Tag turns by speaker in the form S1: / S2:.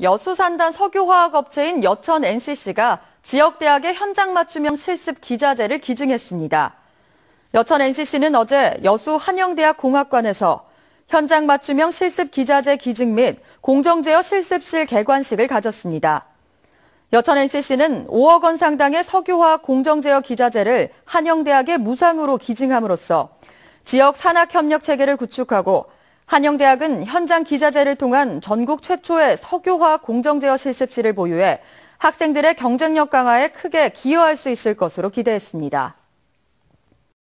S1: 여수산단 석유화학업체인 여천 NCC가 지역대학의 현장 맞춤형 실습 기자재를 기증했습니다. 여천 NCC는 어제 여수 한영대학 공학관에서 현장 맞춤형 실습 기자재 기증 및 공정제어 실습실 개관식을 가졌습니다. 여천 NCC는 5억 원 상당의 석유화학 공정제어 기자재를 한영대학에 무상으로 기증함으로써 지역 산학협력 체계를 구축하고 한영대학은 현장 기자재를 통한 전국 최초의 석유화 공정제어 실습실을 보유해 학생들의 경쟁력 강화에 크게 기여할 수 있을 것으로 기대했습니다.